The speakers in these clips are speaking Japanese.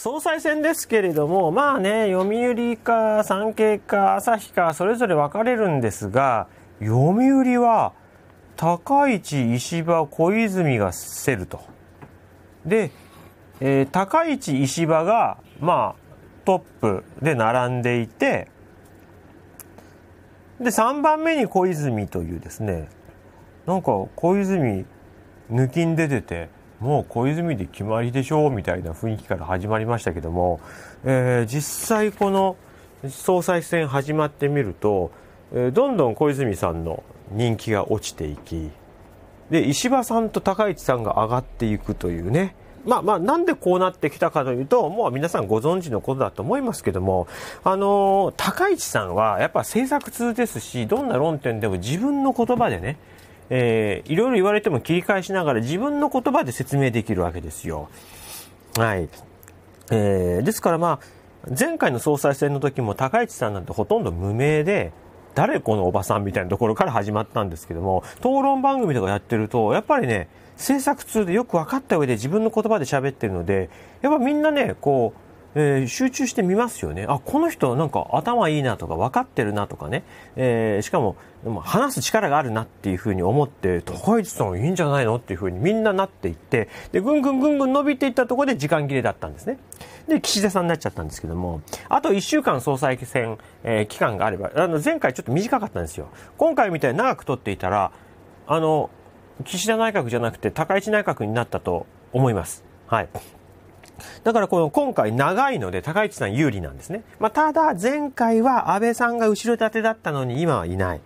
総裁選ですけれども、まあね、読売か産経か朝日かそれぞれ分かれるんですが、読売は高市、石破、小泉が競ると。で、えー、高市、石破が、まあ、トップで並んでいて、で、3番目に小泉というですね、なんか小泉抜きん出てて、もう小泉で決まりでしょうみたいな雰囲気から始まりましたけども、えー、実際この総裁選始まってみると、えー、どんどん小泉さんの人気が落ちていきで石破さんと高市さんが上がっていくというねまあまあ、なんでこうなってきたかというと、もう皆さんご存知のことだと思いますけども、あのー、高市さんはやっぱ政策通ですし、どんな論点でも自分の言葉でね、えー、いろいろ言われても切り返しながら自分の言葉で説明できるわけですよ。はい。えー、ですからまあ、前回の総裁選の時も高市さんなんてほとんど無名で、誰このおばさんみたいなところから始まったんですけども、討論番組とかやってると、やっぱりね、政策通でよく分かった上で自分の言葉で喋ってるので、やっぱみんなね、こう、えー、集中して見ますよね。あ、この人なんか頭いいなとか分かってるなとかね。えー、しかも、話す力があるなっていうふうに思って、高市さんいいんじゃないのっていうふうにみんななっていって、で、ぐんぐんぐんぐん伸びていったところで時間切れだったんですね。で、岸田さんになっちゃったんですけども、あと1週間総裁選、えー、期間があれば、あの、前回ちょっと短かったんですよ。今回みたいに長く取っていたら、あの、岸田内閣じゃなくて高市内閣になったと思います。はい。だからこの今回長いので高市さん有利なんですね。まあ、ただ前回は安倍さんが後ろ盾だったのに今はいない。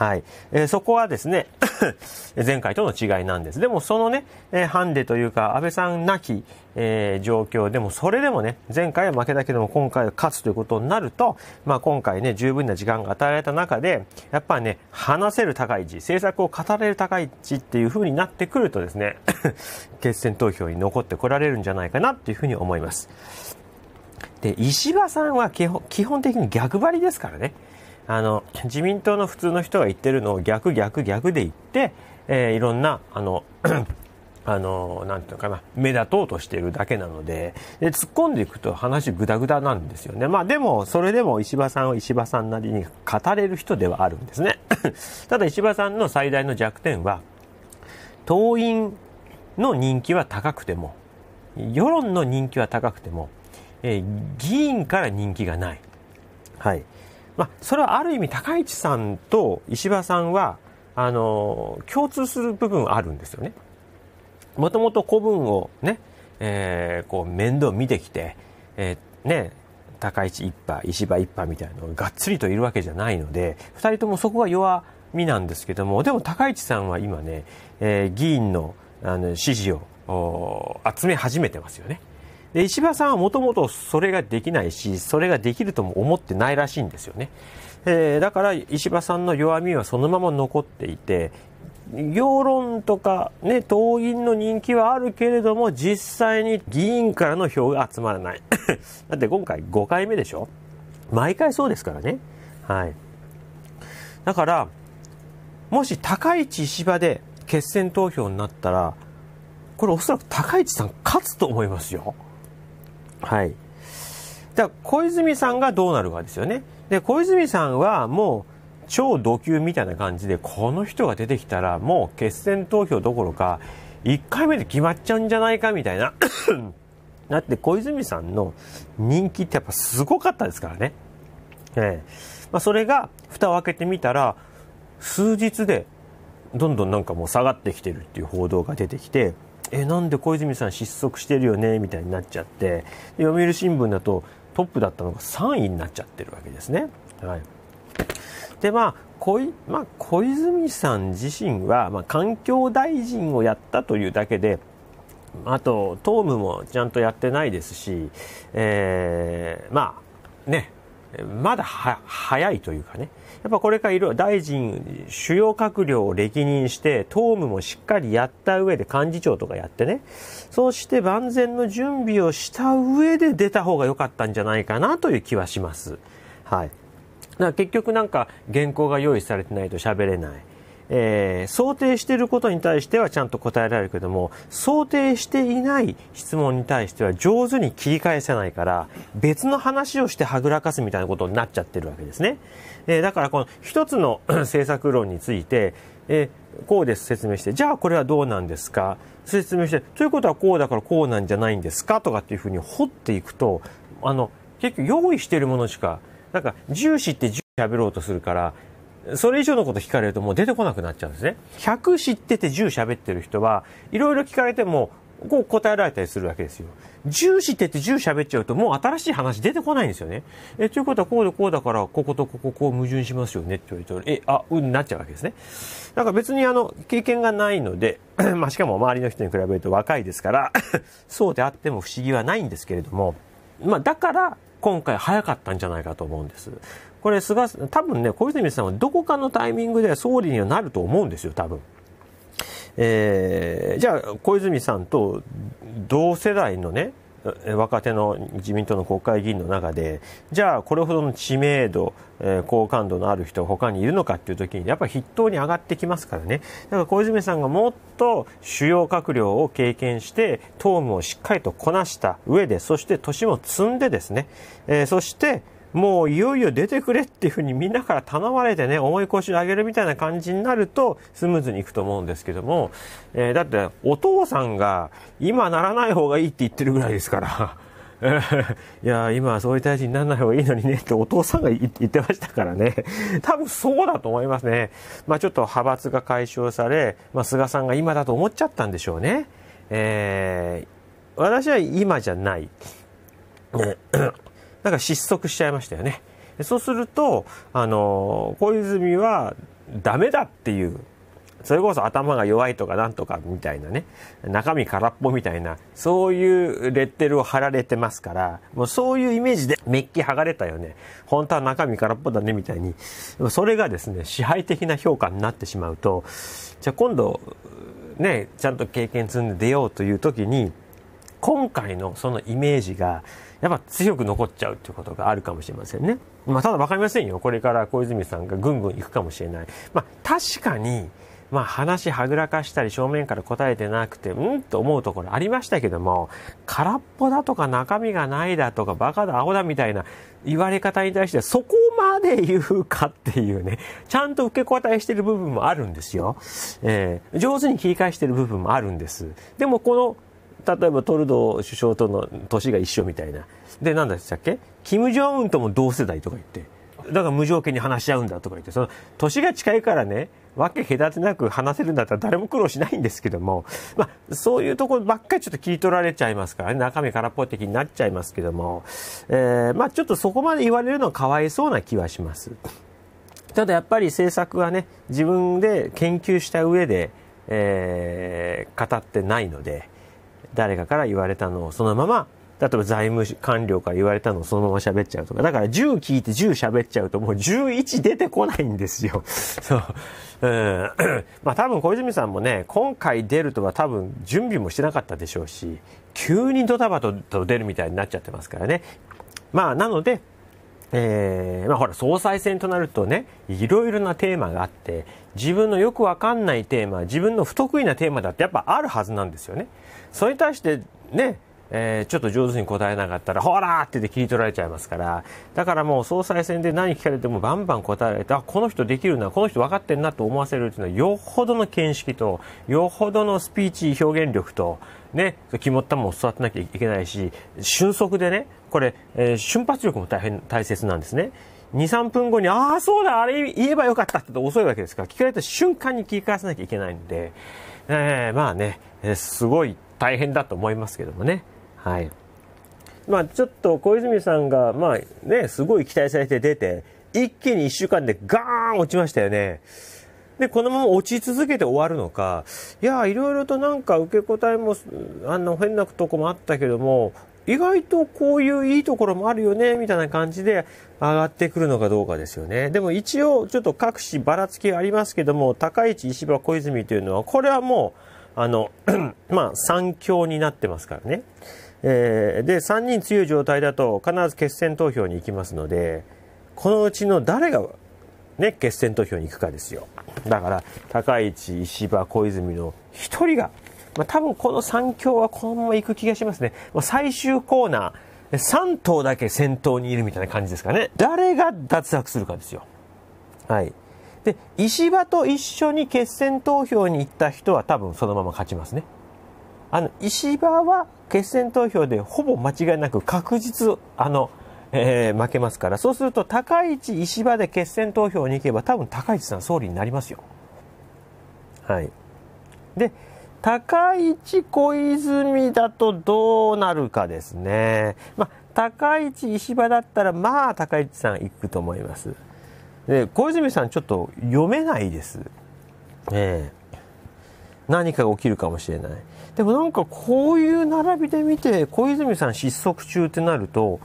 はい。えー、そこはですね 前回との違いなんです。でもそのね、えー、ハンデというか、安倍さんなき、えー、状況でも、それでもね、前回は負けだけども、今回は勝つということになると、まあ今回ね、十分な時間が与えられた中で、やっぱね、話せる高い市、政策を語れる高市っていう風になってくるとですね 決選投票に残ってこられるんじゃないかなっていうふうに思います。で、石破さんは基本的に逆張りですからね。あの、自民党の普通の人が言ってるのを逆逆逆で言って、えー、いろんな、あの、あの、なんていうかな、目立とうとしているだけなので、で、突っ込んでいくと話グダグダなんですよね。まあでも、それでも石破さんは石破さんなりに語れる人ではあるんですね。ただ石破さんの最大の弱点は、党員の人気は高くても、世論の人気は高くても、えー、議員から人気がない。はい。まあ、それはある意味高市さんと石破さんはあの共通する部分はあるんですよね。もともと古文をね、えー、こう面倒見てきて、えー、ね、高市一派石破一派みたいなのががっつりといるわけじゃないので2人ともそこは弱みなんですけどもでも高市さんは今ね、えー、議員のあの支持を集め始めてますよね。で石破さんはもともとそれができないしそれができるとも思ってないらしいんですよね、えー、だから石破さんの弱みはそのまま残っていて世論とか、ね、党員の人気はあるけれども実際に議員からの票が集まらない だって今回5回目でしょ毎回そうですからねはいだからもし高市石破で決選投票になったらこれおそらく高市さん勝つと思いますよはい。じゃあ、小泉さんがどうなるかですよね。で、小泉さんはもう、超ド級みたいな感じで、この人が出てきたら、もう決選投票どころか、1回目で決まっちゃうんじゃないかみたいな。だ って小泉さんの人気ってやっぱすごかったですからね。ええまあ、それが、蓋を開けてみたら、数日で、どんどんなんかもう下がってきてるっていう報道が出てきて、えなんで小泉さん失速してるよねみたいになっちゃって読売新聞だとトップだったのが3位になっちゃってるわけですね。はい、でまあ小まあ、小泉さん自身は、まあ、環境大臣をやったというだけであと、党務もちゃんとやってないですし、えー、まあね、まだは、早いというかね。やっぱこれからいろいろ大臣、主要閣僚を歴任して、党務もしっかりやった上で幹事長とかやってね。そうして万全の準備をした上で出た方が良かったんじゃないかなという気はします。はい。だから結局なんか原稿が用意されてないと喋れない。えー、想定していることに対してはちゃんと答えられるけども、想定していない質問に対しては上手に切り返せないから、別の話をしてはぐらかすみたいなことになっちゃってるわけですね。えー、だからこの一つの 政策論について、えー、こうです説明して、じゃあこれはどうなんですか説明して、ということはこうだからこうなんじゃないんですかとかっていうふうに掘っていくと、あの、結局用意しているものしか、なんか重視って重視喋ろうとするから、それ以上のこと聞かれるともう出てこなくなっちゃうんですね。100知ってて10喋ってる人は、いろいろ聞かれても、こう答えられたりするわけですよ。10知ってて10喋っちゃうともう新しい話出てこないんですよね。え、ということはこうでこうだから、こことこここう矛盾しますよねって言われて、え、あ、うん、なっちゃうわけですね。なんか別にあの、経験がないので、まあしかも周りの人に比べると若いですから そうであっても不思議はないんですけれども、まあだから今回早かったんじゃないかと思うんです。これ菅、多分ね、小泉さんはどこかのタイミングで総理にはなると思うんですよ、多分。えー、じゃあ、小泉さんと同世代のね、若手の自民党の国会議員の中で、じゃあ、これほどの知名度、えー、好感度のある人、他にいるのかっていう時に、やっぱり筆頭に上がってきますからね。だから小泉さんがもっと主要閣僚を経験して、党務をしっかりとこなした上で、そして年も積んでですね、えー、そして、もういよいよ出てくれっていうふうにみんなから頼まれてね、重い腰を上げるみたいな感じになるとスムーズにいくと思うんですけども、えー、だってお父さんが今ならない方がいいって言ってるぐらいですから、いや、今はそういう大臣にならない方がいいのにねってお父さんが言ってましたからね。多分そうだと思いますね。まあちょっと派閥が解消され、まあ菅さんが今だと思っちゃったんでしょうね。えー、私は今じゃない。なんか失速しちゃいましたよね。そうすると、あの、小泉はダメだっていう、それこそ頭が弱いとかなんとかみたいなね、中身空っぽみたいな、そういうレッテルを貼られてますから、もうそういうイメージでメッキ剥がれたよね。本当は中身空っぽだねみたいに。それがですね、支配的な評価になってしまうと、じゃあ今度、ね、ちゃんと経験積んで出ようという時に、今回のそのイメージが、やっぱ強く残っちゃうっていうことがあるかもしれませんね。まあ、ただ分かりませんよ。これから小泉さんがぐんぐん行くかもしれない。まあ、確かに、まあ、話はぐらかしたり正面から答えてなくて、うんと思うところありましたけども、空っぽだとか中身がないだとかバカだ、青だみたいな言われ方に対してそこまで言うかっていうね、ちゃんと受け答えしてる部分もあるんですよ。えー、上手に切り返してる部分もあるんです。でもこの例えばトルドー首相との年が一緒みたいな。で、なんだったっけキム・ジョンウンとも同世代とか言って。だから無条件に話し合うんだとか言って、その、年が近いからね、わけ隔てなく話せるんだったら誰も苦労しないんですけども、まあ、そういうところばっかりちょっと切り取られちゃいますからね、中身空っぽい的になっちゃいますけども、えー、まあ、ちょっとそこまで言われるのはかわいそうな気はします。ただやっぱり政策はね、自分で研究した上で、えー、語ってないので、誰かから言われたのをそのまま、例えば財務官僚から言われたのをそのまま喋っちゃうとか。だから10聞いて10喋っちゃうともう11出てこないんですよ。そう。うん。まあ多分小泉さんもね、今回出るとは多分準備もしてなかったでしょうし、急にドタバタと出るみたいになっちゃってますからね。まあなので、えー、まあほら、総裁選となるとね、いろいろなテーマがあって、自分のよくわかんないテーマ、自分の不得意なテーマだってやっぱあるはずなんですよね。それに対してね、えー、ちょっと上手に答えなかったら、ほらーってで切り取られちゃいますから、だからもう総裁選で何聞かれてもバンバン答えられて、あ、この人できるな、この人分かってんなと思わせるっていうのは、よほどの見識と、よほどのスピーチ表現力と、ね、肝っ玉も座ってなきゃいけないし、瞬足でね、これ、えー、瞬発力も大変大切なんですね。2、3分後に、ああ、そうだ、あれ言えばよかったって遅いわけですから、聞かれた瞬間に切り返さなきゃいけないんで、えー、まあね、えー、すごい大変だと思いますけどもね。はい。まあちょっと小泉さんが、まあね、すごい期待されて出て、一気に1週間でガーン落ちましたよね。で、このまま落ち続けて終わるのか、いや、いろいろとなんか受け答えも、あの、変なとこもあったけども、意外とこういういいところもあるよね、みたいな感じで上がってくるのかどうかですよね。でも一応、ちょっと各紙ばらつきありますけども、高市、石破、小泉というのは、これはもう、あの、まあ、3強になってますからね。えー、で、3人強い状態だと、必ず決選投票に行きますので、このうちの誰が、ね、決選投票に行くかですよ。だから、高市、石破、小泉の1人が、まあ、多分この3強はこのまま行く気がしますね。まあ、最終コーナー、3頭だけ先頭にいるみたいな感じですかね。誰が脱落するかですよ。はい。で、石破と一緒に決選投票に行った人は多分そのまま勝ちますね。あの、石破は決選投票でほぼ間違いなく確実、あの、えー、負けますから、そうすると高市、石破で決選投票に行けば多分高市さん総理になりますよ。はい。で、高市小泉だとどうなるかですね。まあ、高市石破だったら、まあ、高市さん行くと思います。で、小泉さんちょっと読めないです。ええ何かが起きるかもしれない。でもなんかこういう並びで見て、小泉さん失速中ってなると、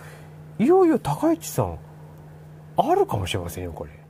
いよいよ高市さん、あるかもしれませんよ、これ。